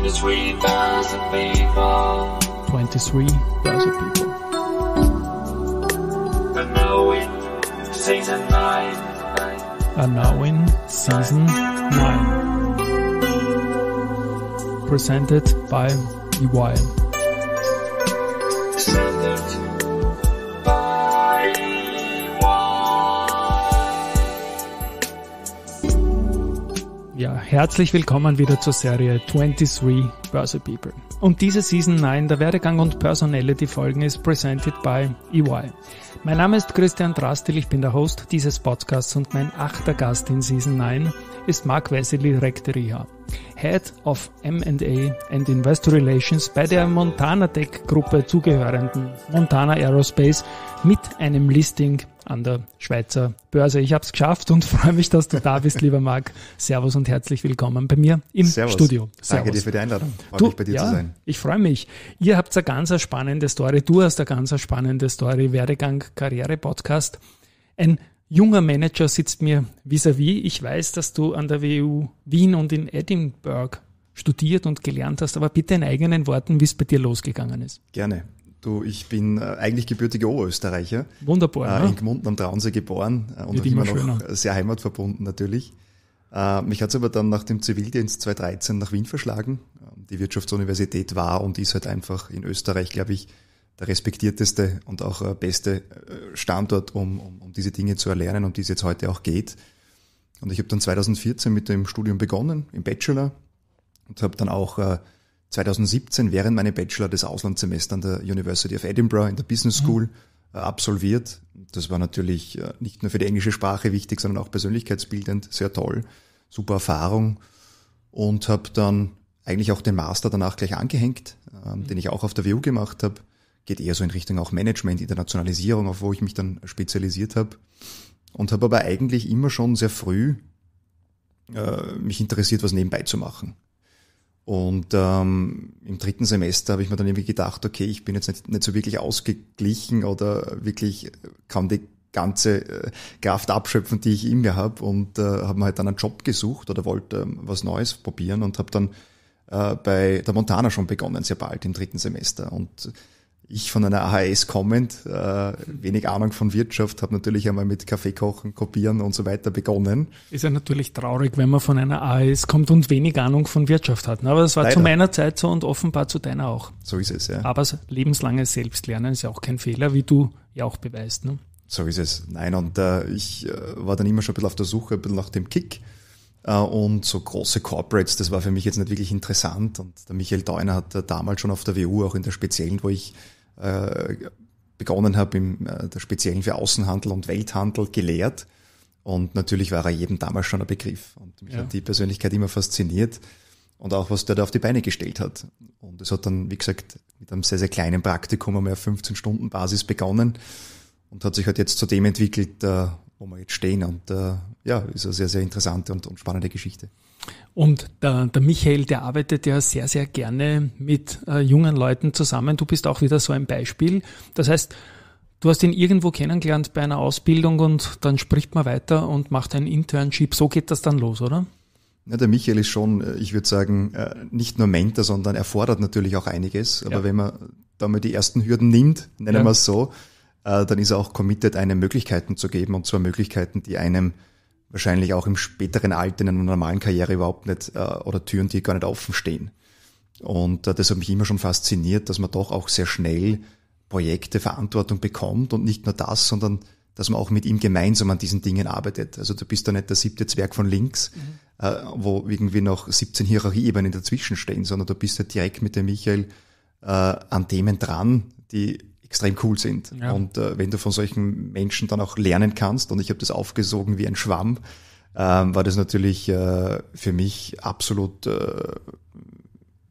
23,000 people. 23,000 people. Unknowing Season 9. Unknowing Season 9. Presented by EY. Ja, herzlich willkommen wieder zur Serie 23 Börse People. Und diese Season 9 der Werdegang und Personelle, die Folgen ist presented by EY. Mein Name ist Christian Drastil, ich bin der Host dieses Podcasts und mein achter Gast in Season 9 ist Mark Vesely Recteria, Head of M&A and Investor Relations bei der Montana Tech Gruppe zugehörenden Montana Aerospace mit einem Listing an der Schweizer Börse. Ich habe es geschafft und freue mich, dass du da bist, lieber Marc. Servus und herzlich willkommen bei mir im Servus. Studio. Servus. Danke dir für die Einladung. Freut du, mich bei dir ja, zu sein. Ich freue mich. Ihr habt eine ganz spannende Story. Du hast eine ganz spannende Story. Werdegang, Karriere, Podcast. Ein junger Manager sitzt mir vis-à-vis. -vis. Ich weiß, dass du an der WU Wien und in Edinburgh studiert und gelernt hast, aber bitte in eigenen Worten, wie es bei dir losgegangen ist. Gerne. Du, ich bin äh, eigentlich gebürtiger Oberösterreicher. Wunderbar. Äh, in Gmunden am Traunsee geboren äh, und auch immer, immer noch sehr heimatverbunden natürlich. Äh, mich hat es aber dann nach dem Zivildienst 2013 nach Wien verschlagen. Ähm, die Wirtschaftsuniversität war und ist halt einfach in Österreich, glaube ich, der respektierteste und auch äh, beste äh, Standort, um, um, um diese Dinge zu erlernen, um die es jetzt heute auch geht. Und ich habe dann 2014 mit dem Studium begonnen, im Bachelor, und habe dann auch 2017 während meinem Bachelor des Auslandssemesters an der University of Edinburgh in der Business mhm. School mhm. absolviert. Das war natürlich äh, nicht nur für die englische Sprache wichtig, sondern auch persönlichkeitsbildend sehr toll. Super Erfahrung. Und habe dann eigentlich auch den Master danach gleich angehängt, ähm, mhm. den ich auch auf der WU gemacht habe. Geht eher so in Richtung auch Management, Internationalisierung, auf wo ich mich dann spezialisiert habe. Und habe aber eigentlich immer schon sehr früh äh, mich interessiert, was nebenbei zu machen. Und ähm, im dritten Semester habe ich mir dann irgendwie gedacht, okay, ich bin jetzt nicht, nicht so wirklich ausgeglichen oder wirklich äh, kann die ganze äh, Kraft abschöpfen, die ich in mir habe und äh, habe mir halt dann einen Job gesucht oder wollte ähm, was Neues probieren und habe dann äh, bei der Montana schon begonnen, sehr bald im dritten Semester. Und ich von einer AHS kommend, äh, wenig Ahnung von Wirtschaft, habe natürlich einmal mit Kaffee kochen, kopieren und so weiter begonnen. Ist ja natürlich traurig, wenn man von einer AHS kommt und wenig Ahnung von Wirtschaft hat. Ne? Aber das war Leider. zu meiner Zeit so und offenbar zu deiner auch. So ist es, ja. Aber lebenslanges Selbstlernen ist ja auch kein Fehler, wie du ja auch beweist. Ne? So ist es. Nein, und äh, ich äh, war dann immer schon ein bisschen auf der Suche, ein bisschen nach dem Kick. Äh, und so große Corporates, das war für mich jetzt nicht wirklich interessant. Und der Michael Deuner hat äh, damals schon auf der WU, auch in der speziellen, wo ich äh, begonnen habe, im, äh, der speziellen für Außenhandel und Welthandel gelehrt. Und natürlich war er jedem damals schon ein Begriff. Und mich ja. hat die Persönlichkeit immer fasziniert und auch was der da auf die Beine gestellt hat. Und es hat dann, wie gesagt, mit einem sehr, sehr kleinen Praktikum einmal auf 15-Stunden-Basis begonnen und hat sich halt jetzt zu dem entwickelt, äh, wo wir jetzt stehen. Und ja, ist eine sehr, sehr interessante und spannende Geschichte. Und der, der, Michael, der arbeitet ja sehr, sehr gerne mit äh, jungen Leuten zusammen. Du bist auch wieder so ein Beispiel. Das heißt, du hast ihn irgendwo kennengelernt bei einer Ausbildung und dann spricht man weiter und macht ein Internship. So geht das dann los, oder? Ja, der Michael ist schon, äh, ich würde sagen, äh, nicht nur Mentor, sondern er fordert natürlich auch einiges. Aber ja. wenn man da mal die ersten Hürden nimmt, nennen ja. wir es so, äh, dann ist er auch committed, einem Möglichkeiten zu geben und zwar Möglichkeiten, die einem wahrscheinlich auch im späteren Alter in einer normalen Karriere überhaupt nicht äh, oder Türen, die gar nicht offen stehen. Und äh, das hat mich immer schon fasziniert, dass man doch auch sehr schnell Projekte, Verantwortung bekommt und nicht nur das, sondern dass man auch mit ihm gemeinsam an diesen Dingen arbeitet. Also du bist da nicht der siebte Zwerg von links, mhm. äh, wo irgendwie noch 17 Hierarchieebenen dazwischen stehen, sondern du bist ja direkt mit dem Michael äh, an Themen dran, die extrem cool sind. Ja. Und äh, wenn du von solchen Menschen dann auch lernen kannst, und ich habe das aufgesogen wie ein Schwamm, ähm, war das natürlich äh, für mich absolut äh,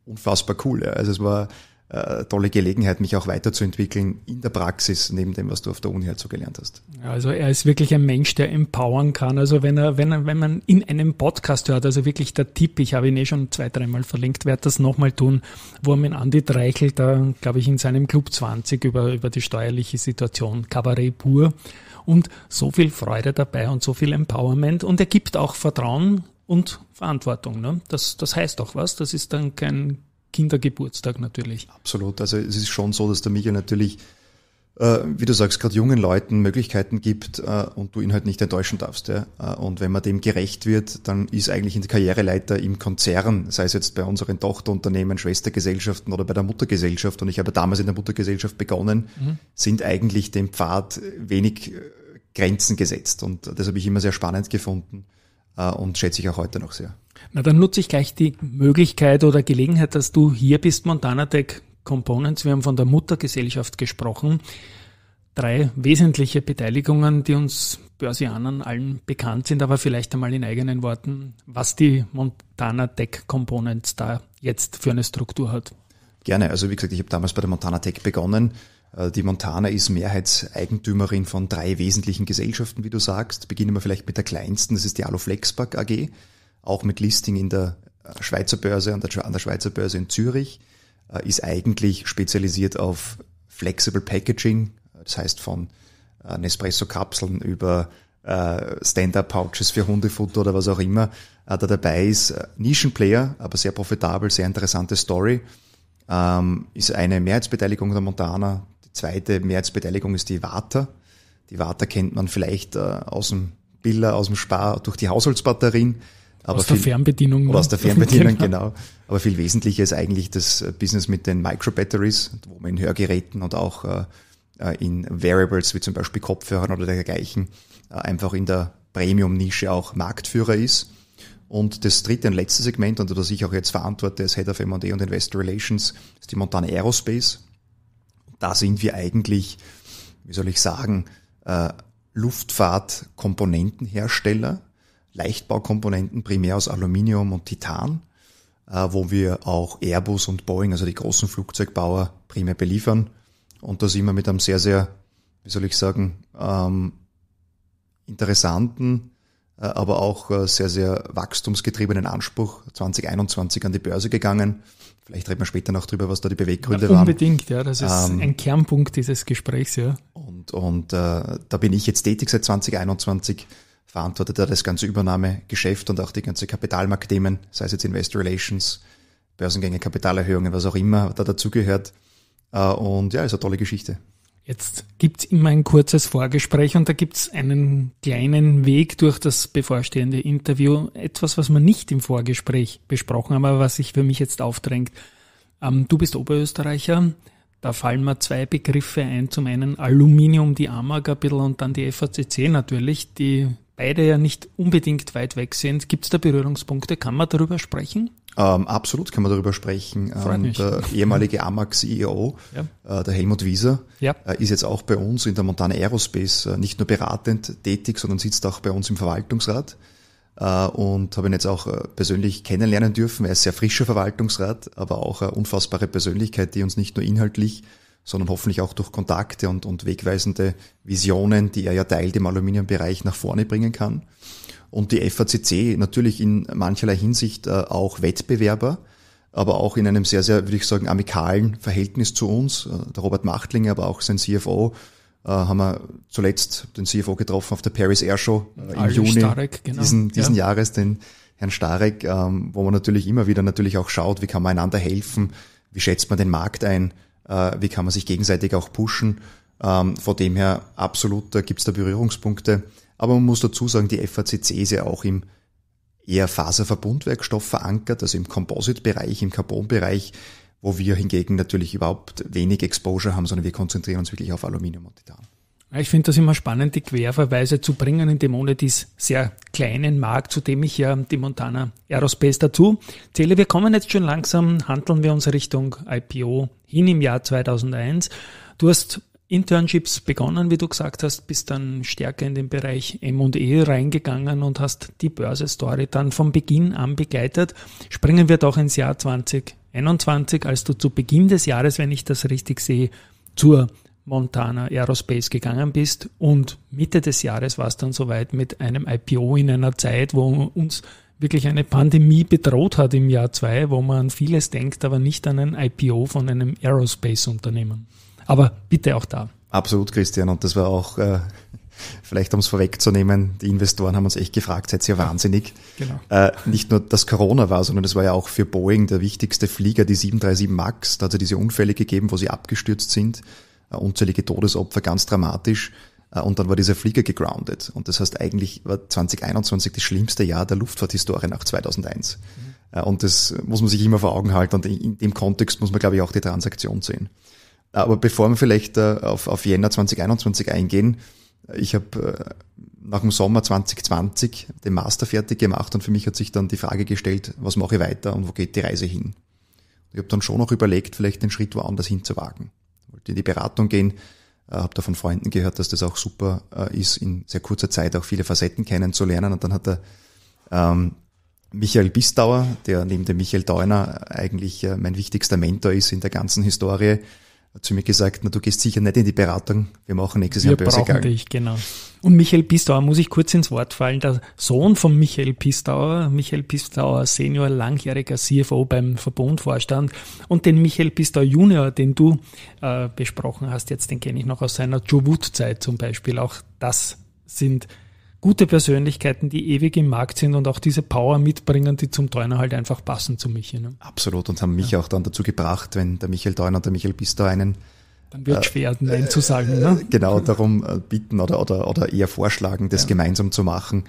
unfassbar cool. Ja. Also es war äh, tolle Gelegenheit, mich auch weiterzuentwickeln in der Praxis, neben dem, was du auf der Uni halt so gelernt hast. Also er ist wirklich ein Mensch, der empowern kann. Also wenn er, wenn er, wenn man in einem Podcast hört, also wirklich der Tipp, ich habe ihn eh schon zwei, dreimal verlinkt, werde das nochmal tun, wo er mit Andi Dreichel da, glaube ich, in seinem Club 20 über, über die steuerliche Situation, Kabarett pur und so viel Freude dabei und so viel Empowerment und er gibt auch Vertrauen und Verantwortung. Ne? Das, das heißt auch was, das ist dann kein Kindergeburtstag natürlich. Absolut. Also es ist schon so, dass der Michael natürlich, äh, wie du sagst, gerade jungen Leuten Möglichkeiten gibt äh, und du ihn halt nicht enttäuschen darfst. Ja? Äh, und wenn man dem gerecht wird, dann ist eigentlich in der Karriereleiter im Konzern, sei es jetzt bei unseren Tochterunternehmen, Schwestergesellschaften oder bei der Muttergesellschaft, und ich habe damals in der Muttergesellschaft begonnen, mhm. sind eigentlich dem Pfad wenig äh, Grenzen gesetzt. Und das habe ich immer sehr spannend gefunden äh, und schätze ich auch heute noch sehr. Na, dann nutze ich gleich die Möglichkeit oder Gelegenheit, dass du hier bist, Montana Tech Components. Wir haben von der Muttergesellschaft gesprochen. Drei wesentliche Beteiligungen, die uns Börsianern allen bekannt sind, aber vielleicht einmal in eigenen Worten, was die Montana Tech Components da jetzt für eine Struktur hat. Gerne. Also wie gesagt, ich habe damals bei der Montana Tech begonnen. Äh, die Montana ist Mehrheitseigentümerin von drei wesentlichen Gesellschaften, wie du sagst. Beginnen wir vielleicht mit der kleinsten, das ist die Aluflexpack AG, auch mit Listing in der äh, Schweizer Börse, an der, an der Schweizer Börse in Zürich, äh, ist eigentlich spezialisiert auf Flexible Packaging, das heißt von Nespresso-Kapseln über Stand-up-Pouches für Hundefutter oder was auch immer da dabei ist. Nischenplayer, aber sehr profitabel, sehr interessante Story. Ähm, ist eine Mehrheitsbeteiligung der Montana die zweite Mehrheitsbeteiligung ist die Warta. Die Warta kennt man vielleicht äh, aus dem Biller, aus dem Spar, durch die Haushaltsbatterien. aus viel, der Fernbedienung. Ne? Oder aus der Fernbedienung, genau. genau. Aber viel wesentlicher ist eigentlich das äh, Business mit den Microbatteries, wo man in Hörgeräten und auch äh, äh in Variables wie zum Beispiel Kopfhörern oder dergleichen äh, einfach in der Premium-Nische auch Marktführer ist. Und das dritte und letzte Segment, unter das ich auch jetzt verantworte als Head of M&A und Investor Relations, ist die Montana Aerospace da sind wir eigentlich, wie soll ich sagen, äh, Luftfahrtkomponentenhersteller, Leichtbaukomponenten primär aus Aluminium und Titan, äh, wo wir auch Airbus und Boeing, also die großen Flugzeugbauer, primär beliefern. Und da sind wir mit einem sehr, sehr, wie soll ich sagen, ähm, interessanten äh, aber auch äh, sehr, sehr wachstumsgetriebenen Anspruch 2021 an die Börse gegangen. Vielleicht reden wir später noch drüber, was da die Beweggründe ja, unbedingt, waren. Unbedingt, ja, das ist ähm, ein Kernpunkt dieses Gesprächs, ja. Und, und äh, da bin ich jetzt tätig seit 2021, verantwortet da das ganze Übernahmegeschäft und auch die ganze Kapitalmarktthemen, sei es jetzt Investor Relations, Börsengänge, Kapitalerhöhungen, was auch immer da dazugehört. Äh, und ja, ist eine tolle Geschichte. Jetzt gibt es immer ein kurzes Vorgespräch und da gibt es einen kleinen Weg durch das bevorstehende Interview. Etwas, was wir nicht im Vorgespräch besprochen haben, aber was sich für mich jetzt aufdrängt. Ähm, du bist Oberösterreicher. Da fallen mir zwei Begriffe ein. Zum einen Aluminium, die Amager bisschen und dann die FACC natürlich, die beide ja nicht unbedingt weit weg sind. Gibt es da Berührungspunkte? Kann man darüber sprechen? Ähm, absolut kann man darüber sprechen. Ähm, äh, der ehemalige AMAX-CEO, äh, ja. äh, der Helmut Wieser, ja. äh, ist jetzt auch bei uns in der Montana Aerospace äh, nicht nur beratend tätig, sondern sitzt auch bei uns im Verwaltungsrat äh, und habe ihn jetzt auch persönlich kennenlernen dürfen. Er ist sehr frischer Verwaltungsrat, aber auch eine unfassbare Persönlichkeit, die uns nicht nur inhaltlich, sondern hoffentlich auch durch Kontakte und, und wegweisende Visionen, die er ja teilt im Aluminiumbereich, nach vorne bringen kann und die FACC natürlich in mancherlei Hinsicht äh, auch Wettbewerber, aber auch in einem sehr, sehr, würde ich sagen, amikalen Verhältnis zu uns. Äh, der Robert Machtlinger, aber auch sein CFO, äh, haben wir zuletzt den CFO getroffen auf der Paris Air Show im Aldi Juni Starek, genau. diesen, diesen ja. Jahres, den Herrn Starek, ähm, wo man natürlich immer wieder natürlich auch schaut, wie kann man einander helfen, wie schätzt man den Markt ein, wie kann man sich gegenseitig auch pushen. Ähm, Von dem her absolut, da gibt es da Berührungspunkte. Aber man muss dazu sagen, die FACC ist ja auch im eher Faserverbundwerkstoff verankert, also im Composite-Bereich, im Carbon-Bereich, wo wir hingegen natürlich überhaupt wenig Exposure haben, sondern wir konzentrieren uns wirklich auf Aluminium und Titan. Ich finde das immer spannend, die Querverweise zu bringen in dem ohne dies sehr kleinen Markt, zu dem ich ja die Montana Aerospace dazu zähle. Wir kommen jetzt schon langsam, handeln wir uns Richtung IPO hin im Jahr 2001. Du hast Internships begonnen, wie du gesagt hast, bist dann stärker in den Bereich M&E reingegangen und hast die Börse-Story dann von Beginn an begleitet. Springen wir doch ins Jahr 2021, als du zu Beginn des Jahres, wenn ich das richtig sehe, zur Montana Aerospace gegangen bist und Mitte des Jahres war es dann soweit mit einem IPO in einer Zeit, wo uns wirklich eine Pandemie bedroht hat im Jahr zwei, wo man vieles denkt, aber nicht an ein IPO von einem Aerospace-Unternehmen. Aber bitte auch da. Absolut, Christian. Und das war auch, äh, vielleicht um es vorwegzunehmen, die Investoren haben uns echt gefragt, seid ihr wahnsinnig? Genau. Äh, nicht nur, dass Corona war, sondern es war ja auch für Boeing der wichtigste Flieger, die 737 MAX. Da hat es diese Unfälle gegeben, wo sie abgestürzt sind. Äh, unzählige Todesopfer, ganz dramatisch. Äh, und dann war dieser Flieger gegroundet. Und das heißt, eigentlich war 2021 das schlimmste Jahr der Luftfahrthistorie nach 2001. Mhm. Äh, und das muss man sich immer vor Augen halten. Und in dem Kontext muss man, glaube ich, auch die Transaktion sehen. Aber bevor wir vielleicht äh, auf, auf Jänner 2021 eingehen, äh, ich habe äh, nach dem Sommer 2020 den Master fertig gemacht und für mich hat sich dann die Frage gestellt, was mache ich weiter und wo geht die Reise hin? Ich habe dann schon noch überlegt, vielleicht den Schritt woanders hinzuwagen. Ich wollte in die Beratung gehen, habe da von Freunden gehört, dass das auch super ist, in sehr kurzer Zeit auch viele Facetten kennenzulernen. Und dann hat der ähm, Michael Bistauer, der neben dem Michael Deuner eigentlich mein wichtigster Mentor ist in der ganzen Historie, hat zu mir gesagt, na, du gehst sicher nicht in die Beratung, wir machen nächstes wir Jahr Börsegang. Dich, genau. Und Michael Pistauer, muss ich kurz ins Wort fallen, der Sohn von Michael Pistauer, Michael Pistauer Senior, langjähriger CFO beim Verbundvorstand und den Michael Pistauer Junior, den du äh, besprochen hast, jetzt den kenne ich noch aus seiner Joe Wood-Zeit zum Beispiel, auch das sind gute Persönlichkeiten, die ewig im Markt sind und auch diese Power mitbringen, die zum Teuner halt einfach passen zu mich. Ne? Absolut und haben mich ja. auch dann dazu gebracht, wenn der Michael Teuner und der Michael Bister einen dann wird äh, schwer, Nein äh, zu sagen. Ne? Genau, darum äh, bitten oder, oder, oder eher vorschlagen, das ja. gemeinsam zu machen.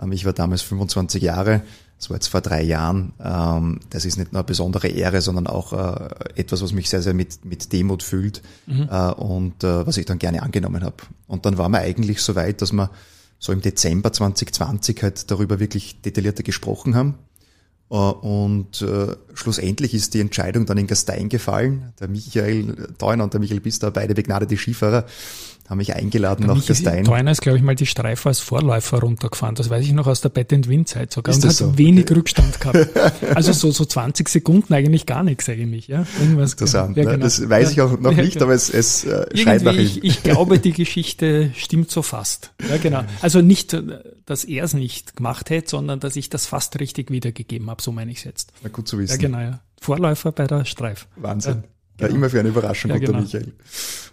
Ähm, ich war damals 25 Jahre, das war jetzt vor drei Jahren. Ähm, das ist nicht nur eine besondere Ehre, sondern auch äh, etwas, was mich sehr, sehr mit, mit Demut fühlt mhm. und was ich dann gerne angenommen habe. Und dann waren wir eigentlich so weit, dass wir so im Dezember 2020 halt darüber wirklich detaillierter gesprochen haben. Äh, und äh, schlussendlich ist die Entscheidung dann in Gastein gefallen. Der Michael Theuner und der Michael Bister, beide begnadete Skifahrer, haben mich eingeladen nach Gastein. Teuner ist, glaube ich, mal die Streife als Vorläufer runtergefahren. Das weiß ich noch aus der Bett and Win Zeit sogar. Ist und hat so? wenig okay. Rückstand gehabt. Also so, so 20 Sekunden eigentlich gar nichts eigentlich. Ja? Irgendwas Interessant. Ja, ne? genau. Das weiß ich auch noch ja, nicht, ja. Genau. aber es, es äh, scheint nach ich, ich glaube, die Geschichte stimmt so fast. Ja, genau. Also nicht, dass er es nicht gemacht hätte, sondern dass ich das fast richtig wiedergegeben habe. So meine ich es jetzt. Na gut zu wissen. Ja, genau. Ja. Vorläufer bei der Streif. Wahnsinn. Genau. immer für eine Überraschung ja, unter genau. Michael.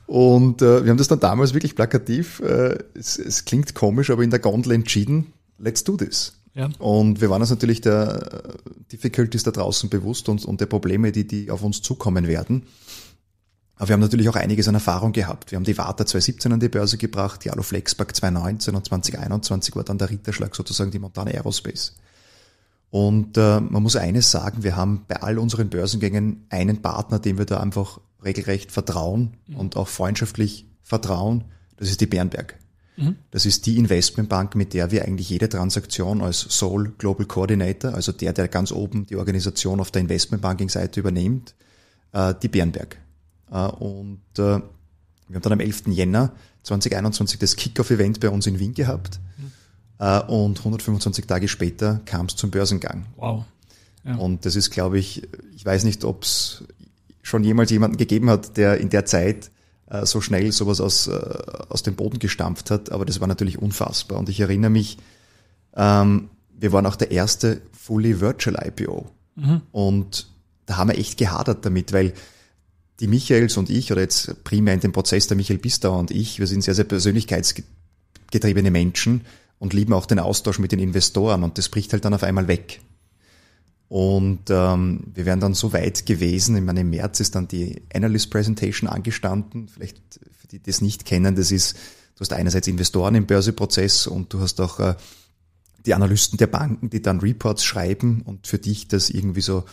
Und äh, wir haben das dann damals wirklich plakativ, äh, es, es, klingt komisch, aber in der Gondel entschieden, let's do this. Ja. Und wir waren uns natürlich der äh, Difficulties da draußen bewusst und, und der Probleme, die, die auf uns zukommen werden. Aber wir haben natürlich auch einiges an Erfahrung gehabt. Wir haben die Warta 2017 an die Börse gebracht, die Aluflexpack 2019 und 2021 war dann der Ritterschlag sozusagen die Montana Aerospace. Und äh, man muss eines sagen, wir haben bei all unseren Börsengängen einen Partner, dem wir da einfach regelrecht vertrauen mhm. und auch freundschaftlich vertrauen. Das ist die Bernberg. Mhm. Das ist die Investmentbank, mit der wir eigentlich jede Transaktion als Sole Global Coordinator, also der, der ganz oben die Organisation auf der Investmentbanking-Seite übernimmt, äh, die Bernberg. Äh, und äh, wir haben dann am 11. Jänner 2021 das Kickoff-Event bei uns in Wien gehabt. Mhm. Äh, und 125 Tage später kam es zum Börsengang. Wow. Ja. Und das ist, glaube ich, ich weiß nicht, ob es schon jemals jemanden gegeben hat, der in der Zeit äh, so schnell sowas aus, äh, aus dem Boden gestampft hat, aber das war natürlich unfassbar. Und ich erinnere mich, ähm, wir waren auch der erste Fully Virtual IPO. Mhm. Und da haben wir echt gehadert damit, weil die Michaels und ich, oder jetzt primär in dem Prozess der Michael Bistauer und ich, wir sind sehr, sehr persönlichkeitsgetriebene Menschen und lieben auch den Austausch mit den Investoren und das bricht halt dann auf einmal weg. Und ähm, wir wären dann so weit gewesen, ich meine, im März ist dann die Analyst Presentation angestanden, vielleicht für die, die das nicht kennen, das ist, du hast einerseits Investoren im Börseprozess und du hast auch äh, die Analysten der Banken, die dann Reports schreiben und für dich das irgendwie so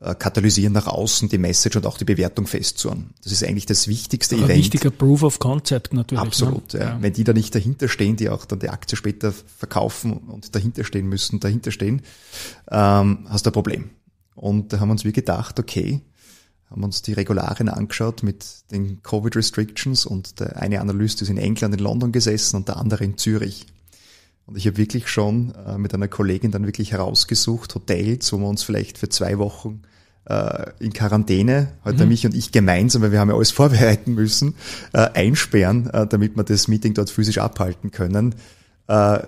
äh, katalysieren nach außen die Message und auch die Bewertung festzuhören. Das ist eigentlich das wichtigste Ein Event. Ein wichtiger Proof of Concept natürlich. Ne? Absolut. Ne? Ja. Ja. Wenn die da nicht dahinter stehen, die auch dann die Aktie später verkaufen und dahinter stehen müssen, dahinter stehen, ähm, hast du ein Problem. Und da haben uns wir gedacht, okay, haben uns die Regularien angeschaut mit den Covid Restrictions und der eine Analyst ist in England, in London gesessen und der andere in Zürich. Und ich habe wirklich schon äh, mit einer Kollegin dann wirklich herausgesucht, Hotels, wo wir uns vielleicht für zwei Wochen äh, in Quarantäne, heute mhm. mich und ich gemeinsam, weil wir haben ja alles vorbereiten müssen, äh, einsperren, äh, damit wir das Meeting dort physisch abhalten können. Äh,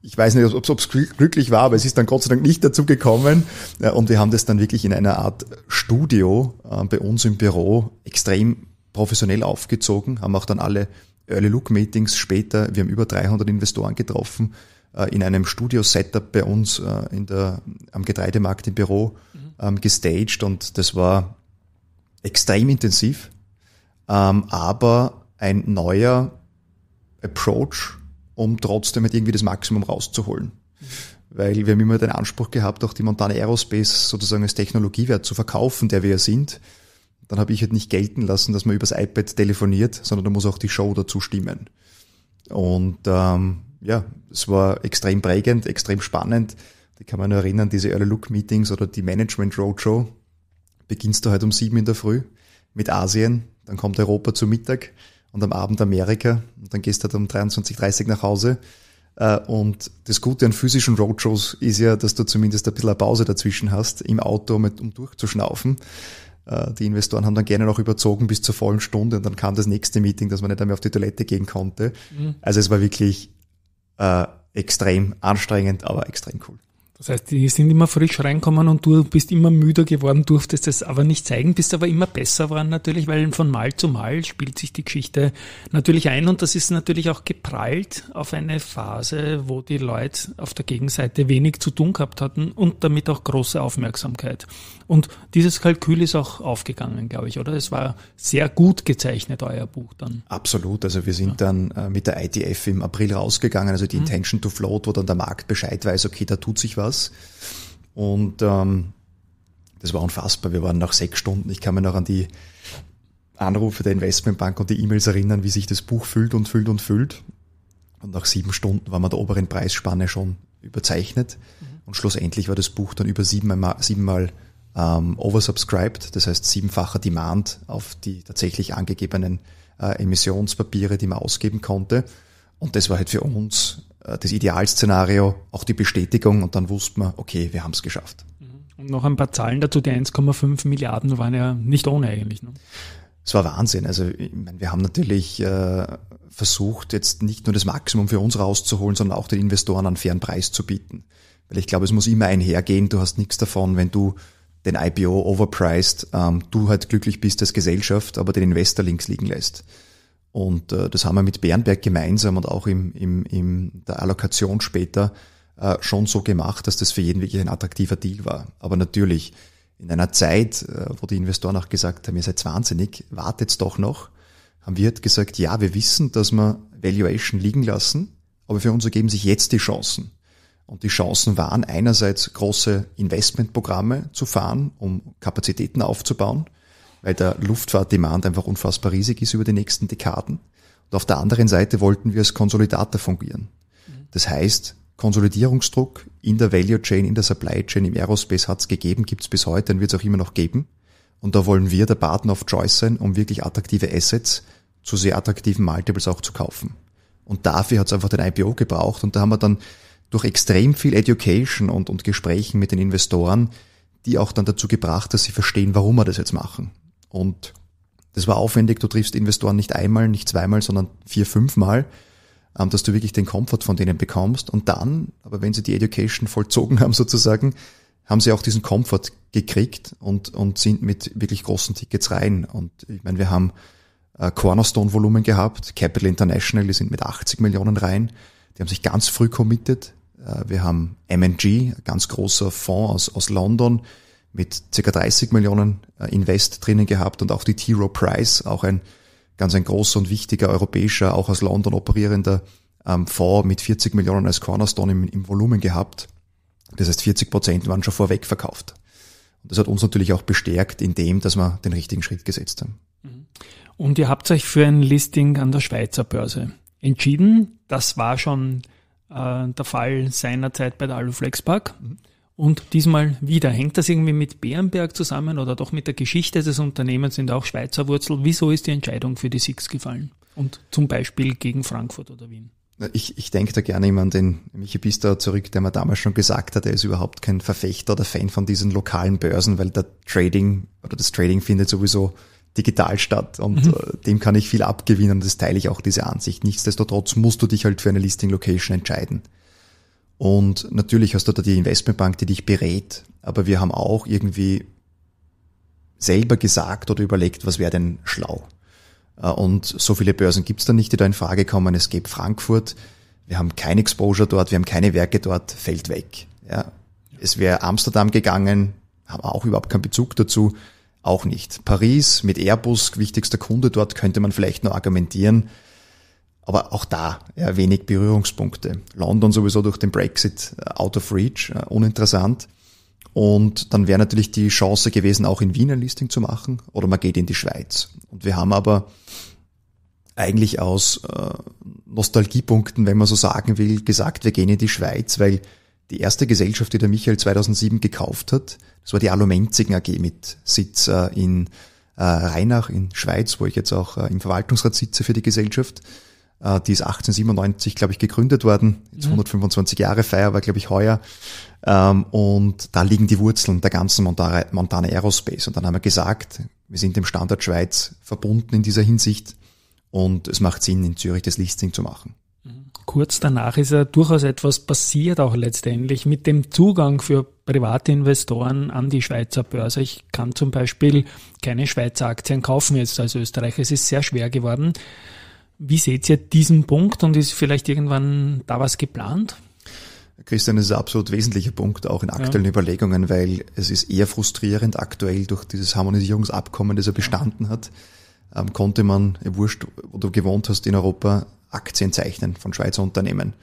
ich weiß nicht, ob es glücklich war, aber es ist dann Gott sei Dank nicht dazu gekommen. Äh, und wir haben das dann wirklich in einer Art Studio bei uns im Büro extrem professionell aufgezogen, haben auch dann alle Early Look Meetings später. Wir haben über 300 Investoren getroffen äh, in einem Studio-Setup bei uns äh, in der, am Getreidemarkt im Büro mhm. Ähm, gestaged und das war extrem intensiv, ähm, aber ein neuer Approach, um trotzdem halt irgendwie das Maximum rauszuholen. Mhm. Weil wir haben immer den Anspruch gehabt, auch die Montana Aerospace sozusagen als Technologiewert zu verkaufen, der wir ja sind dann habe ich halt nicht gelten lassen, dass man übers iPad telefoniert, sondern da muss auch die Show dazu stimmen. Und ähm, ja, es war extrem prägend, extrem spannend. Da kann man nur erinnern, diese Early Look Meetings oder die Management Roadshow. Beginnst du halt um sieben in der Früh mit Asien, dann kommt Europa zu Mittag und am Abend Amerika und dann gehst du halt um 23.30 Uhr nach Hause. Äh, und das Gute an physischen Roadshows ist ja, dass du zumindest ein bisschen eine Pause dazwischen hast, im Auto, um, um durchzuschnaufen. Äh, die Investoren haben dann gerne noch überzogen bis zur vollen Stunde und dann kam das nächste Meeting, dass man nicht mehr auf die Toilette gehen konnte. Mhm. Also es war wirklich äh, extrem anstrengend, aber extrem cool. Das heißt, die sind immer frisch reinkommen und du bist immer müder geworden, durftest es aber nicht zeigen, bist aber immer besser geworden natürlich, weil von Mal zu Mal spielt sich die Geschichte natürlich ein und das ist natürlich auch geprallt auf eine Phase, wo die Leute auf der Gegenseite wenig zu tun gehabt hatten und damit auch große Aufmerksamkeit. Und dieses Kalkül ist auch aufgegangen, glaube ich, oder? Es war sehr gut gezeichnet, euer Buch dann. Absolut. Also wir sind ja. dann äh, mit der ITF im April rausgegangen, also die mhm. Intention to Float, wo dann der Markt Bescheid weiß, okay, da tut sich was. Und ähm, das war unfassbar. Wir waren nach sechs Stunden, ich kann mir noch an die Anrufe der Investmentbank und die E-Mails erinnern, wie sich das Buch füllt und füllt und füllt. Und nach sieben Stunden waren wir der oberen Preisspanne schon überzeichnet. Mhm. Und schlussendlich war das Buch dann über siebenmal, siebenmal ähm, oversubscribed, das heißt siebenfacher Demand auf die tatsächlich angegebenen äh, Emissionspapiere, die man ausgeben konnte. Und das war halt für uns äh, das Idealszenario, auch die Bestätigung und dann wussten wir, okay, wir haben es geschafft. Mhm. Und noch ein paar Zahlen dazu, die 1,5 Milliarden waren ja nicht ohne eigentlich. Ne? Es war Wahnsinn. Also meine, wir haben natürlich äh, versucht, jetzt nicht nur das Maximum für uns rauszuholen, sondern auch den Investoren einen fairen Preis zu bieten. Weil ich glaube, es muss immer einhergehen. Du hast nichts davon, wenn du den IPO overpriced, ähm, du halt glücklich bist als Gesellschaft, aber den Investor links liegen lässt. Und äh, das haben wir mit Bernberg gemeinsam und auch im, im, im der Allokation später äh, schon so gemacht, dass das für jeden wirklich ein attraktiver Deal war. Aber natürlich, in einer Zeit, äh, wo die Investoren auch gesagt haben, ihr seid wahnsinnig, wartet doch noch, haben wir halt gesagt, ja, wir wissen, dass wir Valuation liegen lassen, aber für uns ergeben sich jetzt die Chancen. Und die Chancen waren einerseits große Investmentprogramme zu fahren, um Kapazitäten aufzubauen, weil der Luftfahrtdemand einfach unfassbar riesig ist über die nächsten Dekaden. Und auf der anderen Seite wollten wir als Konsolidator fungieren. Das heißt, Konsolidierungsdruck in der Value Chain, in der Supply Chain, im Aerospace hat's gegeben, gibt's bis heute und wird's auch immer noch geben. Und da wollen wir der Partner of Choice sein, um wirklich attraktive Assets zu sehr attraktiven Multiples auch zu kaufen. Und dafür hat's einfach den IPO gebraucht und da haben wir dann durch extrem viel Education und, und Gesprächen mit den Investoren, die auch dann dazu gebracht, dass sie verstehen, warum wir das jetzt machen. Und das war aufwendig, du triffst Investoren nicht einmal, nicht zweimal, sondern vier, fünfmal, ähm, dass du wirklich den Komfort von denen bekommst. Und dann, aber wenn sie die Education vollzogen haben sozusagen, haben sie auch diesen Komfort gekriegt und, und sind mit wirklich großen Tickets rein. Und ich meine, wir haben äh, Cornerstone-Volumen gehabt, Capital International, die sind mit 80 Millionen rein, die haben sich ganz früh committed, äh, wir haben MNG, ein ganz großer Fonds aus, aus London, mit ca. 30 Millionen äh, Invest drinnen gehabt und auch die T. Rowe Price, auch ein ganz ein großer und wichtiger europäischer, auch aus London operierender ähm, Fonds mit 40 Millionen als Cornerstone im, im Volumen gehabt. Das heißt, 40 Prozent waren schon vorweg verkauft. Und das hat uns natürlich auch bestärkt in dem, dass wir den richtigen Schritt gesetzt haben. Mhm. Und ihr habt euch für ein Listing an der Schweizer Börse entschieden. Das war schon äh, der Fall seinerzeit bei der Aluflex Park. Mhm. Und diesmal wieder. Hängt das irgendwie mit Bärenberg zusammen oder doch mit der Geschichte des Unternehmens sind auch Schweizer Wurzel? Wieso ist die Entscheidung für die Six gefallen? Und zum Beispiel gegen Frankfurt oder Wien? Ich, ich denke da gerne immer an den Michi Bistau zurück, der mir damals schon gesagt hat, er ist überhaupt kein Verfechter oder Fan von diesen lokalen Börsen, weil der Trading oder das Trading findet sowieso Digitalstadt und mhm. Äh, dem kann ich viel abgewinnen. Das teile ich auch diese Ansicht. Nichtsdestotrotz musst du dich halt für eine Listing Location entscheiden. Und natürlich hast du da die Investmentbank, die dich berät. Aber wir haben auch irgendwie selber gesagt oder überlegt, was wäre denn schlau. Äh, und so viele Börsen gibt's da nicht, die da in Frage kommen. Es gibt Frankfurt. Wir haben kein Exposure dort. Wir haben keine Werke dort. Fällt weg. Ja. Es wäre Amsterdam gegangen. Haben auch überhaupt keinen Bezug dazu auch nicht. Paris mit Airbus, wichtigster Kunde dort, könnte man vielleicht noch argumentieren. Aber auch da ja, wenig Berührungspunkte. London sowieso durch den Brexit äh, out of reach, äh, uninteressant. Und dann wäre natürlich die Chance gewesen, auch in Wien ein Listing zu machen oder man geht in die Schweiz. Und wir haben aber eigentlich aus äh, Nostalgiepunkten, wenn man so sagen will, gesagt, wir gehen in die Schweiz, weil die erste Gesellschaft, die der Michael 2007 gekauft hat, es war die Alumenzigen AG mit Sitz äh, in äh, Rheinach in Schweiz, wo ich jetzt auch äh, im Verwaltungsrat sitze für die Gesellschaft. Die ist 1897, glaube ich, gegründet worden. Jetzt 125 mhm. Jahre Feier war, glaube ich, heuer. Ähm, und da liegen die Wurzeln der ganzen Montana Aerospace. Und dann haben wir gesagt, wir sind dem Standort Schweiz verbunden in dieser Hinsicht. Und es macht Sinn, in Zürich das Listing zu machen kurz danach ist ja durchaus etwas passiert, auch letztendlich mit dem Zugang für private Investoren an die Schweizer Börse. Ich kann zum Beispiel keine Schweizer Aktien kaufen jetzt als Österreicher. Es ist sehr schwer geworden. Wie seht ihr diesen Punkt und ist vielleicht irgendwann da was geplant? Christian, das ist ein absolut wesentlicher Punkt auch in aktuellen ja. Überlegungen, weil es ist eher frustrierend aktuell durch dieses Harmonisierungsabkommen, das er bestanden hat, ähm, konnte man, wurscht, wo du gewohnt hast in Europa, Aktien zeichnen von Schweizer Unternehmen.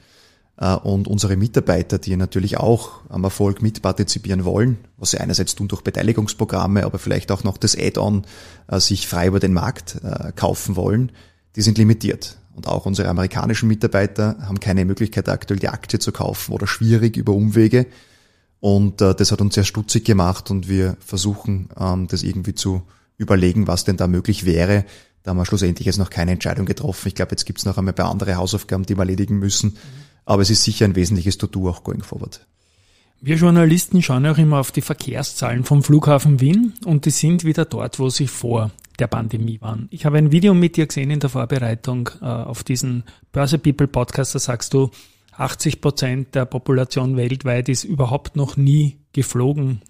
Äh, und unsere Mitarbeiter, die natürlich auch am Erfolg mitpartizipieren wollen, was sie einerseits tun durch Beteiligungsprogramme, aber vielleicht auch noch das Add-on äh, sich frei über den Markt äh, kaufen wollen, die sind limitiert. Und auch unsere amerikanischen Mitarbeiter haben keine Möglichkeit, aktuell die Aktie zu kaufen oder schwierig über Umwege. Und das hat uns sehr stutzig gemacht und wir versuchen, ähm, das irgendwie zu überlegen, was denn da möglich wäre, da haben wir schlussendlich jetzt noch keine Entscheidung getroffen. Ich glaube, jetzt gibt es noch einmal ein paar andere Hausaufgaben, die wir erledigen müssen. Aber es ist sicher ein wesentliches To-Do auch going forward. Wir Journalisten schauen auch immer auf die Verkehrszahlen vom Flughafen Wien und die sind wieder dort, wo sie vor der Pandemie waren. Ich habe ein Video mit dir gesehen in der Vorbereitung äh, auf diesen Börse People Podcast. Da sagst du, 80 Prozent der Population weltweit ist überhaupt noch nie geflogen.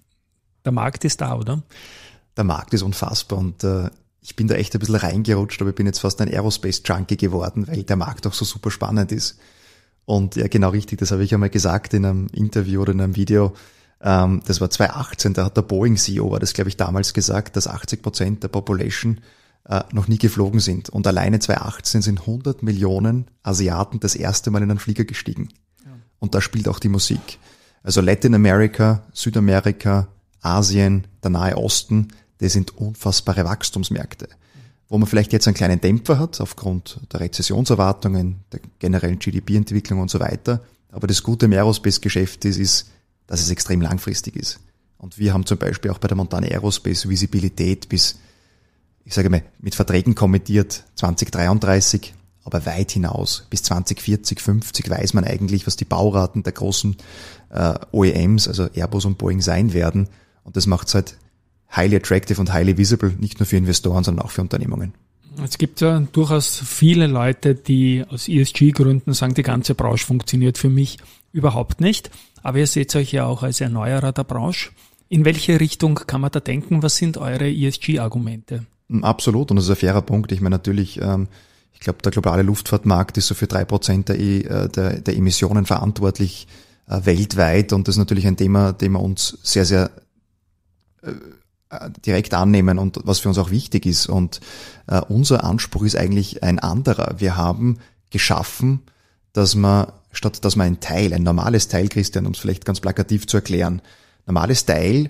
Der Markt ist da, oder? Der Markt ist unfassbar und äh, ich bin da echt ein bisschen reingerutscht, aber ich bin jetzt fast ein Aerospace-Junkie geworden, weil der Markt auch so super spannend ist. Und ja, genau richtig, das habe ich einmal gesagt in einem Interview oder in einem Video. Ähm, das war 2018, da hat der Boeing-CEO, war das glaube ich damals gesagt, dass 80 Prozent der Population äh, noch nie geflogen sind. Und alleine 2018 sind 100 Millionen Asiaten das erste Mal in einen Flieger gestiegen. Und da spielt auch die Musik. Also Latin America, Südamerika, Asien, der Nahe Osten, das sind unfassbare Wachstumsmärkte, wo man vielleicht jetzt einen kleinen Dämpfer hat aufgrund der Rezessionserwartungen, der generellen GDP-Entwicklung und so weiter. Aber das Gute im Aerospace-Geschäft ist, ist, dass es extrem langfristig ist. Und wir haben zum Beispiel auch bei der Montana Aerospace Visibilität bis, ich sage mal, mit Verträgen kommentiert 2033, aber weit hinaus. Bis 2040, 50 weiß man eigentlich, was die Bauraten der großen äh, OEMs, also Airbus und Boeing sein werden. Und das macht es halt highly attractive und highly visible, nicht nur für Investoren, sondern auch für Unternehmungen. Es gibt ja durchaus viele Leute, die aus ESG-Gründen sagen, die ganze Branche funktioniert für mich überhaupt nicht. Aber ihr seht euch ja auch als Erneuerer der Branche. In welche Richtung kann man da denken? Was sind eure ESG-Argumente? Mm, absolut, und das ist ein fairer Punkt. Ich meine, natürlich, ähm, ich glaube, der globale Luftfahrtmarkt ist so für drei Prozent der, e, äh, der, der Emissionen verantwortlich äh, weltweit. Und das ist natürlich ein Thema, dem wir uns sehr, sehr äh, äh, direkt annehmen und was für uns auch wichtig ist. Und äh, unser Anspruch ist eigentlich ein anderer. Wir haben geschaffen, dass man, statt dass man ein Teil, ein normales Teil, Christian, um es vielleicht ganz plakativ zu erklären, normales Teil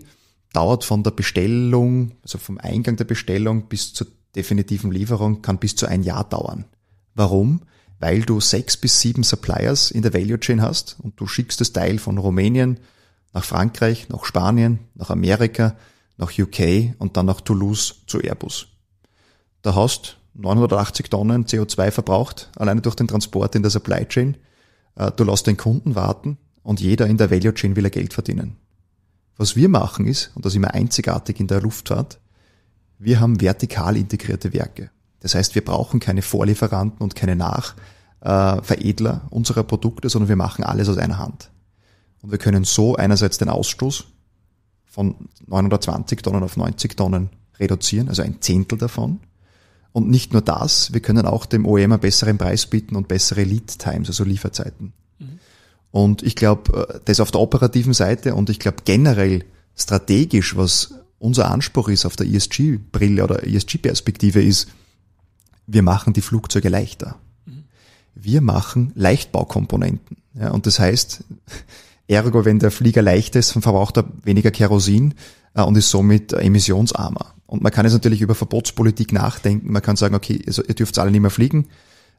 dauert von der Bestellung, also vom Eingang der Bestellung bis zur definitiven Lieferung, kann bis zu ein Jahr dauern. Warum? Weil du sechs bis sieben Suppliers in der Value Chain hast und du schickst das Teil von Rumänien nach Frankreich, nach Spanien, nach Amerika, nach UK und dann nach Toulouse zu Airbus. Da hast 980 Tonnen CO2 verbraucht, alleine durch den Transport in der Supply Chain. Äh, du lässt den Kunden warten und jeder in der Value Chain will ja Geld verdienen. Was wir machen ist, und das ist immer einzigartig in der Luftfahrt, wir haben vertikal integrierte Werke. Das heißt, wir brauchen keine Vorlieferanten und keine Nachveredler äh, unserer Produkte, sondern wir machen alles aus einer Hand. Und wir können so einerseits den Ausstoß von 920 Tonnen auf 90 Tonnen reduzieren, also ein Zehntel davon. Und nicht nur das, wir können auch dem OEM einen besseren Preis bieten und bessere Lead Times, also Lieferzeiten. Mhm. Und ich glaube, äh, das auf der operativen Seite und ich glaube generell strategisch, was unser Anspruch ist auf der ESG-Brille oder ESG-Perspektive ist, wir machen die Flugzeuge leichter. Mhm. Wir machen Leichtbaukomponenten. Ja, und das heißt, Ergo, wenn der Flieger leicht ist, verbraucht er weniger Kerosin äh, und ist somit äh, emissionsarmer. Und man kann jetzt natürlich über Verbotspolitik nachdenken. Man kann sagen, okay, also ihr dürft alle nicht mehr fliegen.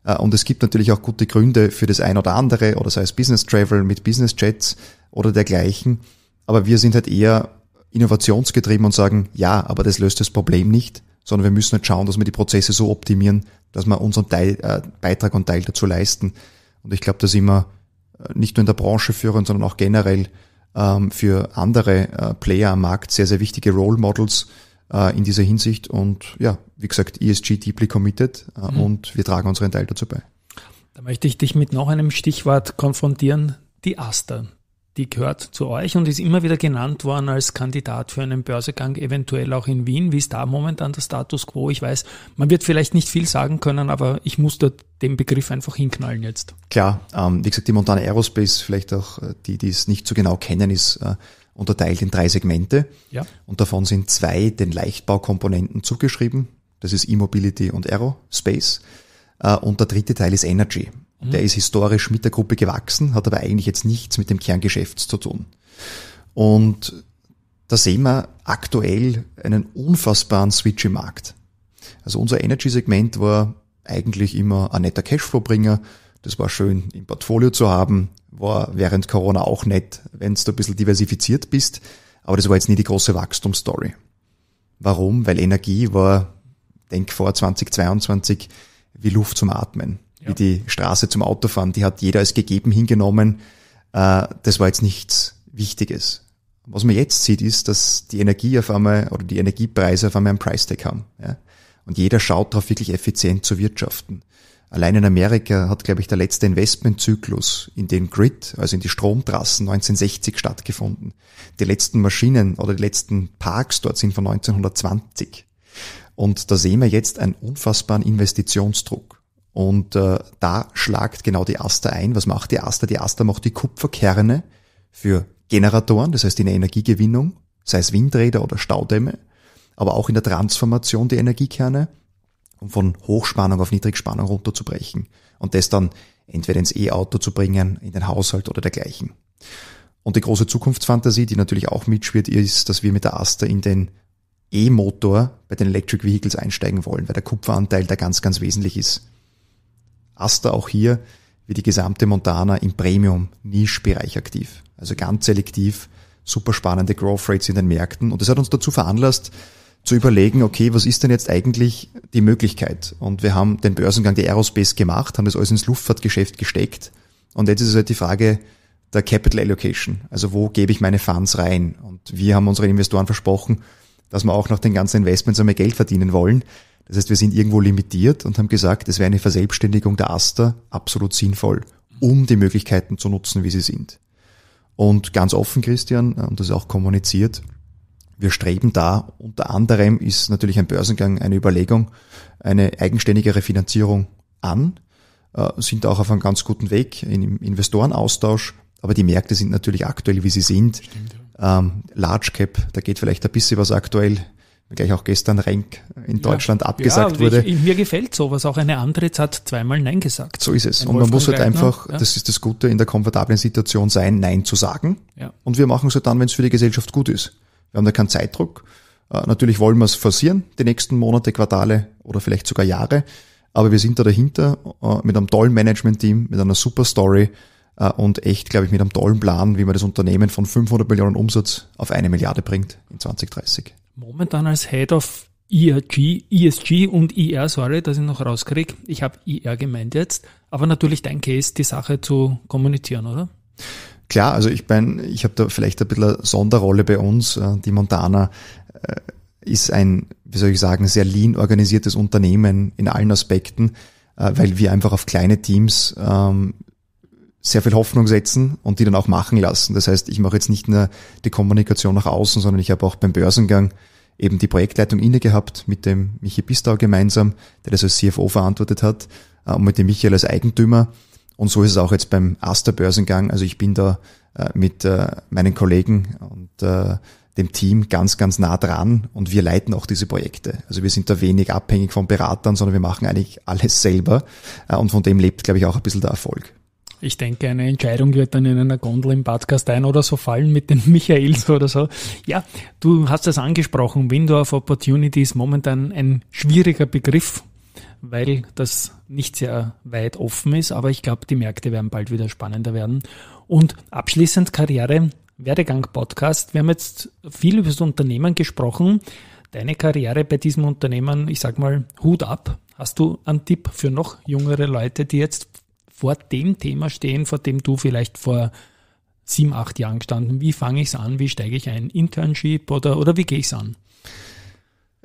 Äh, und es gibt natürlich auch gute Gründe für das ein oder andere, oder sei es Business Travel mit Business Jets oder dergleichen. Aber wir sind halt eher innovationsgetrieben und sagen, ja, aber das löst das Problem nicht, sondern wir müssen halt schauen, dass wir die Prozesse so optimieren, dass wir unseren Teil, äh, Beitrag und Teil dazu leisten. Und ich glaube, da immer wir äh, nicht nur in der Branche führen, sondern auch generell ähm, für andere äh, Player am Markt sehr, sehr wichtige Role Models äh, in dieser Hinsicht. Und ja, wie gesagt, ESG deeply committed äh, mhm. und wir tragen unseren Teil dazu bei. Da möchte ich dich mit noch einem Stichwort konfrontieren, die Aster die gehört zu euch und ist immer wieder genannt worden als Kandidat für einen Börsegang, eventuell auch in Wien. Wie ist da momentan der Status quo? Ich weiß, man wird vielleicht nicht viel sagen können, aber ich muss da den Begriff einfach hinknallen jetzt. Klar, ähm, wie gesagt, die Montana Aerospace, vielleicht auch äh, die, die es nicht so genau kennen, ist äh, unterteilt in drei Segmente. Ja. Und davon sind zwei den Leichtbaukomponenten zugeschrieben. Das ist E-Mobility und Aerospace. Äh, und der dritte Teil ist Energy. Mhm. Der ist historisch mit der Gruppe gewachsen, hat aber eigentlich jetzt nichts mit dem Kerngeschäft zu tun. Und da sehen wir aktuell einen unfassbaren Switch im Markt. Also unser Energy-Segment war eigentlich immer ein netter Cashflow-Bringer. Das war schön im Portfolio zu haben, war während Corona auch nett, wenn du ein bisschen diversifiziert bist. Aber das war jetzt nie die große Wachstumsstory. Warum? Weil Energie war, denk vor 2022, wie Luft zum Atmen wie die Straße zum Autofahren, die hat jeder als gegeben hingenommen. Äh, das war jetzt nichts Wichtiges. Was man jetzt sieht, ist, dass die Energie auf einmal oder die Energiepreise auf einmal einen Price-Tag haben. Ja? Und jeder schaut darauf, wirklich effizient zu wirtschaften. Allein in Amerika hat, glaube ich, der letzte Investmentzyklus in den Grid, also in die Stromtrassen 1960 stattgefunden. Die letzten Maschinen oder die letzten Parks dort sind von 1920. Und da sehen wir jetzt einen unfassbaren Investitionsdruck. Und äh, da schlagt genau die Aster ein. Was macht die Aster? Die Aster macht die Kupferkerne für Generatoren, das heißt in der Energiegewinnung, sei es Windräder oder Staudämme, aber auch in der Transformation der Energiekerne, um von Hochspannung auf Niedrigspannung runterzubrechen und das dann entweder ins E-Auto zu bringen, in den Haushalt oder dergleichen. Und die große Zukunftsfantasie, die natürlich auch mitschwirrt, ist, dass wir mit der Aster in den E-Motor bei den Electric Vehicles einsteigen wollen, weil der Kupferanteil da ganz, ganz wesentlich ist. Asta auch hier wie die gesamte Montana im Premium-Nischbereich aktiv. Also ganz selektiv, super spannende Growth Rates in den Märkten. Und das hat uns dazu veranlasst, zu überlegen, okay, was ist denn jetzt eigentlich die Möglichkeit? Und wir haben den Börsengang der Aerospace gemacht, haben das alles ins Luftfahrtgeschäft gesteckt. Und jetzt ist es halt die Frage der Capital Allocation. Also wo gebe ich meine Funds rein? Und wir haben unseren Investoren versprochen, dass wir auch nach den ganzen Investments einmal Geld verdienen wollen. Das heißt, wir sind irgendwo limitiert und haben gesagt, es wäre eine Verselbstständigung der Aster absolut sinnvoll, um die Möglichkeiten zu nutzen, wie sie sind. Und ganz offen, Christian, und das ist auch kommuniziert, wir streben da, unter anderem ist natürlich ein Börsengang eine Überlegung, eine eigenständigere Finanzierung an, äh, sind auch auf einem ganz guten Weg im Investorenaustausch, aber die Märkte sind natürlich aktuell, wie sie sind. Stimmt, ähm, Large Cap, da geht vielleicht ein bisschen was aktuell gleich auch gestern Renk in Deutschland ja, abgesagt ja, wurde. Ich, mir gefällt sowas. Auch eine andere jetzt hat zweimal Nein gesagt. So ist es. Ein und Wolfgang man muss halt Reitner, einfach, ja. das ist das Gute, in der komfortablen Situation sein, Nein zu sagen. Ja. Und wir machen es halt dann, wenn es für die Gesellschaft gut ist. Wir haben da keinen Zeitdruck. Äh, natürlich wollen wir es forcieren, die nächsten Monate, Quartale oder vielleicht sogar Jahre. Aber wir sind da dahinter äh, mit einem tollen Management-Team, mit einer super Story äh, und echt, glaube ich, mit einem tollen Plan, wie man das Unternehmen von 500 Millionen Umsatz auf eine Milliarde bringt in 2030 momentan als Head of ERG, ESG und IR, e sorry, dass ich noch rauskriege. Ich habe IR gemeint jetzt, aber natürlich dein Case, die Sache zu kommunizieren, oder? Klar, also ich bin, ich habe da vielleicht ein bisschen eine Sonderrolle bei uns. Äh, die Montana äh, ist ein, wie soll ich sagen, sehr lean organisiertes Unternehmen in allen Aspekten, äh, weil wir einfach auf kleine Teams ähm, sehr viel Hoffnung setzen und die dann auch machen lassen. Das heißt, ich mache jetzt nicht nur die Kommunikation nach außen, sondern ich habe auch beim Börsengang eben die Projektleitung inne gehabt mit dem Michi Pistau gemeinsam, der das als CFO verantwortet hat äh, und mit dem Michael als Eigentümer. Und so ist es auch jetzt beim Aster Börsengang. Also ich bin da äh, mit äh, meinen Kollegen und dem Team ganz, ganz nah dran und wir leiten auch diese Projekte. Also wir sind da wenig abhängig von Beratern, sondern wir machen eigentlich alles selber und von dem lebt, glaube ich, auch ein bisschen der Erfolg. Ich denke, eine Entscheidung wird dann in einer Gondel im Podcast ein oder so fallen mit den Michaels oder so. Ja, du hast das angesprochen. Window of Opportunity ist momentan ein schwieriger Begriff, weil das nicht sehr weit offen ist. Aber ich glaube, die Märkte werden bald wieder spannender werden. Und abschließend Karriere, Werdegang Podcast. Wir haben jetzt viel über das Unternehmen gesprochen. Deine Karriere bei diesem Unternehmen, ich sag mal, Hut ab. Hast du einen Tipp für noch jüngere Leute, die jetzt vor dem Thema stehen, vor dem du vielleicht vor sieben, acht Jahren gestanden? Wie fange ich es an? Wie steige ich ein? Internship oder, oder wie gehe ich es an?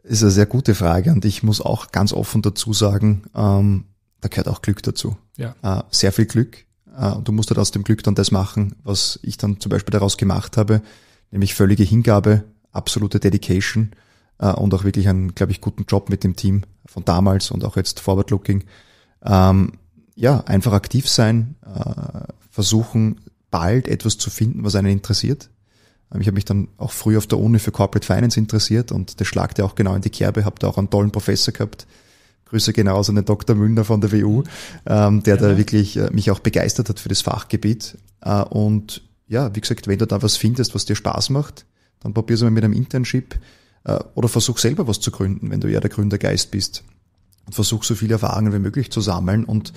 Ist eine sehr gute Frage und ich muss auch ganz offen dazu sagen, ähm, da gehört auch Glück dazu. Ja. Äh, sehr viel Glück. Äh, und du musst halt aus dem Glück dann das machen, was ich dann zum Beispiel daraus gemacht habe, nämlich völlige Hingabe, absolute Dedication äh, und auch wirklich einen, glaube ich, guten Job mit dem Team von damals und auch jetzt Forward Looking. Ähm, ja, einfach aktiv sein, äh, versuchen, bald etwas zu finden, was einen interessiert. Ähm, ich habe mich dann auch früh auf der Uni für Corporate Finance interessiert und das schlagt ja auch genau in die Kerbe, habe da auch einen tollen Professor gehabt. Grüße genauso an den Dr. Müllner von der WU, mhm. ähm, der ja. da wirklich äh, mich auch begeistert hat für das Fachgebiet. Äh, und ja, wie gesagt, wenn du da was findest, was dir Spaß macht, dann probier's mal mit einem Internship äh, oder versuch selber was zu gründen, wenn du eher der Gründergeist bist. Und versuch so viele Erfahrungen wie möglich zu sammeln und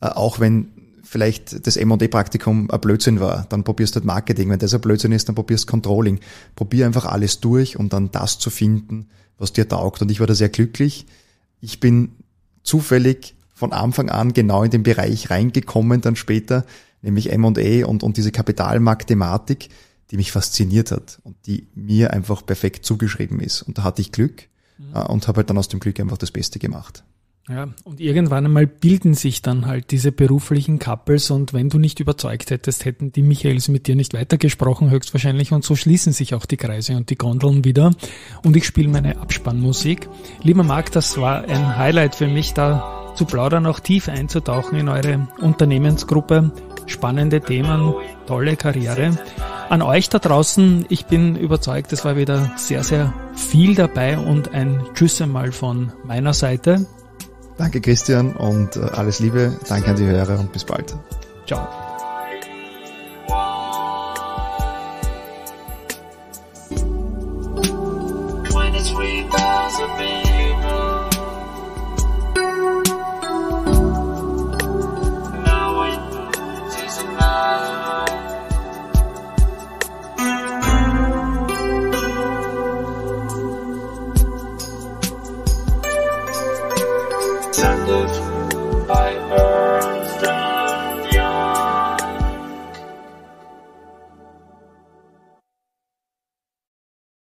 äh, auch wenn vielleicht das M&E-Praktikum ein Blödsinn war, dann probierst du halt Marketing. Wenn das ein Blödsinn ist, dann probierst Controlling. Probier einfach alles durch, um dann das zu finden, was dir taugt. Und ich war da sehr glücklich. Ich bin zufällig von Anfang an genau in den Bereich reingekommen, dann später, nämlich MA e und, und diese Kapitalmarktthematik, die mich fasziniert hat und die mir einfach perfekt zugeschrieben ist. Und da hatte ich Glück mhm. Äh, und habe halt dann aus dem Glück einfach das Beste gemacht. Ja, und irgendwann einmal bilden sich dann halt diese beruflichen Couples und wenn du nicht überzeugt hättest, hätten die Michaels mit dir nicht weitergesprochen, höchstwahrscheinlich, und so schließen sich auch die Kreise und die Gondeln wieder. Und ich spiele meine Abspannmusik. Lieber Marc, das war ein Highlight für mich, da zu plaudern, auch tief einzutauchen in eure Unternehmensgruppe. Spannende Themen, tolle Karriere. An euch da draußen, ich bin überzeugt, es war wieder sehr, sehr viel dabei und ein Tschüss einmal von meiner Seite. Danke Christian und äh, alles Liebe, danke an die Hörer und bis bald. Ciao.